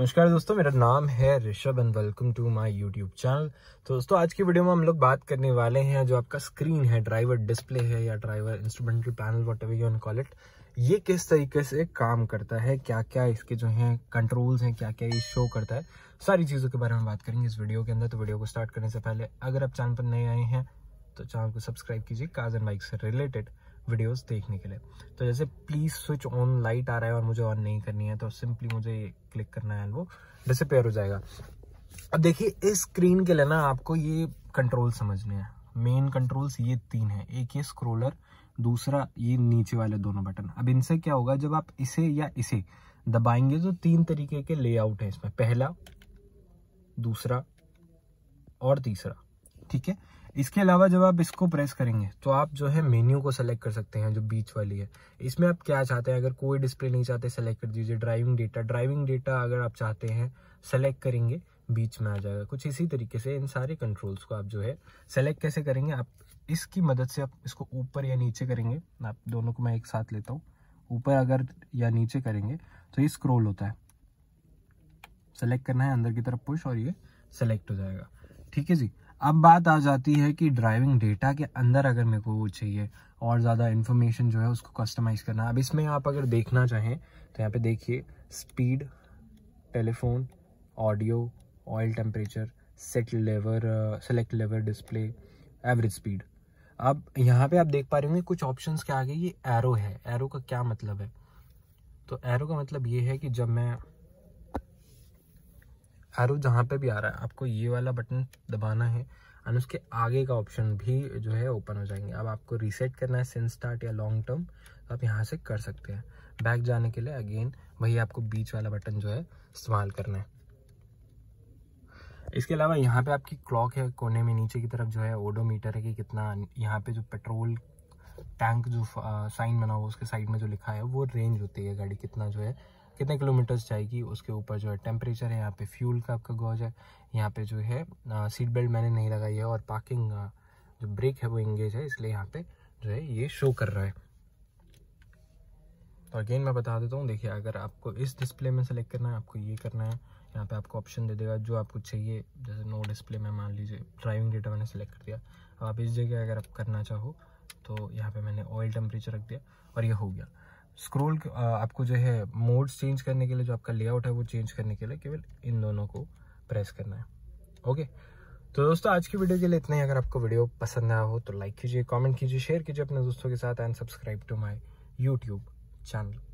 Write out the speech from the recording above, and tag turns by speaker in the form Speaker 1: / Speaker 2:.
Speaker 1: नमस्कार दोस्तों मेरा नाम है Rishabh and welcome to my YouTube channel तो दोस्तों आज की वीडियो में हम लोग बात करने वाले हैं जो आपका स्क्रीन है ड्राइवर डिस्प्ले है या driver instrumental panel whatever you call it ये किस तरीके से काम करता है क्या क्या इसके जो हैं कंट्रोल्स हैं क्या क्या ये शो करता है सारी चीज़ों के बारे में बात करेंगे इस वीडियो के अंदर तो वीडियो को स्टार्ट करने से पहले अगर आप चैनल पर नए आए हैं तो चैनल को सब्सक्राइब कीजिए काज एंड बाइक से रिलेटेड वीडियोस देखने के लिए तो जैसे प्लीज़ स्विच ऑन लाइट आ रहा है और मुझे ऑन नहीं करनी है तो सिंपली मुझे क्लिक करना है वो डिसपेयर हो जाएगा अब देखिए इस स्क्रीन के लिए ना आपको ये कंट्रोल समझने हैं मेन कंट्रोल्स ये तीन है एक ये स्क्रोलर दूसरा ये नीचे वाले दोनों बटन अब इनसे क्या होगा जब आप इसे या इसे दबाएंगे तो तीन तरीके के लेआउट है इसमें पहला दूसरा और तीसरा ठीक है इसके अलावा जब आप इसको प्रेस करेंगे तो आप जो है मेन्यू को सेलेक्ट कर सकते हैं जो बीच वाली है इसमें आप क्या चाहते हैं अगर कोई डिस्प्ले नहीं चाहते सेलेक्ट कर दीजिए ड्राइविंग डेटा ड्राइविंग डेटा अगर आप चाहते हैं सेलेक्ट करेंगे बीच में आ जाएगा कुछ इसी तरीके से इन सारे कंट्रोल्स को आप जो है सेलेक्ट कैसे करेंगे आप इसकी मदद से आप इसको ऊपर या नीचे करेंगे आप दोनों को मैं एक साथ लेता हूँ ऊपर अगर या नीचे करेंगे तो ये स्क्रोल होता है सेलेक्ट करना है अंदर की तरफ पुश और ये सेलेक्ट हो जाएगा ठीक है जी अब बात आ जाती है कि ड्राइविंग डेटा के अंदर अगर मेरे को वो चाहिए और ज़्यादा इन्फॉर्मेशन जो है उसको कस्टमाइज़ करना अब इसमें आप अगर देखना चाहें तो यहाँ पे देखिए speed telephone audio oil temperature set lever select lever display average speed अब यहाँ पे आप देख पा रहे होंगे कुछ ऑप्शंस के आगे ये एरो है एरो का क्या मतलब है तो एरो का मतलब ये है कि जब मैं एरो जहाँ पे भी आ रहा है आपको ये वाला बटन दबाना है एंड उसके आगे का ऑप्शन भी जो है ओपन हो जाएंगे अब आपको रीसेट करना है सिंस स्टार्ट या लॉन्ग टर्म तो आप यहाँ से कर सकते हैं बैक जाने के लिए अगेन वही आपको बीच वाला बटन जो है इस्तेमाल करना है इसके अलावा यहाँ पे आपकी क्लॉक है कोने में नीचे की तरफ जो है ओडोमीटर है कि कितना यहाँ पे जो पेट्रोल टैंक जो साइन बना हुआ उसके साइड में जो लिखा है वो रेंज होती है गाड़ी कितना जो है कितने किलोमीटर्स जाएगी उसके ऊपर जो है टेम्परेचर है यहाँ पे फ्यूल का आपका गॉज है यहाँ पे जो है सीट बेल्ट मैंने नहीं लगाई है और पार्किंग जो ब्रेक है वो इंगेज है इसलिए यहाँ पे जो है ये शो कर रहा है तो अगेन मैं बता देता हूँ देखिए अगर आपको इस डिस्प्ले में सेलेक्ट करना है आपको ये करना है यहाँ पे आपको ऑप्शन दे देगा जो आपको चाहिए जैसे नो डिस्प्ले में मान लीजिए ड्राइविंग डेटा मैंने सेलेक्ट कर दिया अब आप इस जगह अगर आप करना चाहो तो यहाँ पे मैंने ऑयल टेम्परेचर रख दिया और ये हो गया स्क्रोल आपको जो है मोड्स चेंज करने के लिए जो आपका लेआउट है वो चेंज करने के लिए केवल इन दोनों को प्रेस करना है ओके तो दोस्तों आज की वीडियो के लिए इतना ही अगर आपको वीडियो पसंद आया हो तो लाइक कीजिए कमेंट कीजिए शेयर कीजिए अपने दोस्तों के साथ and subscribe to my YouTube channel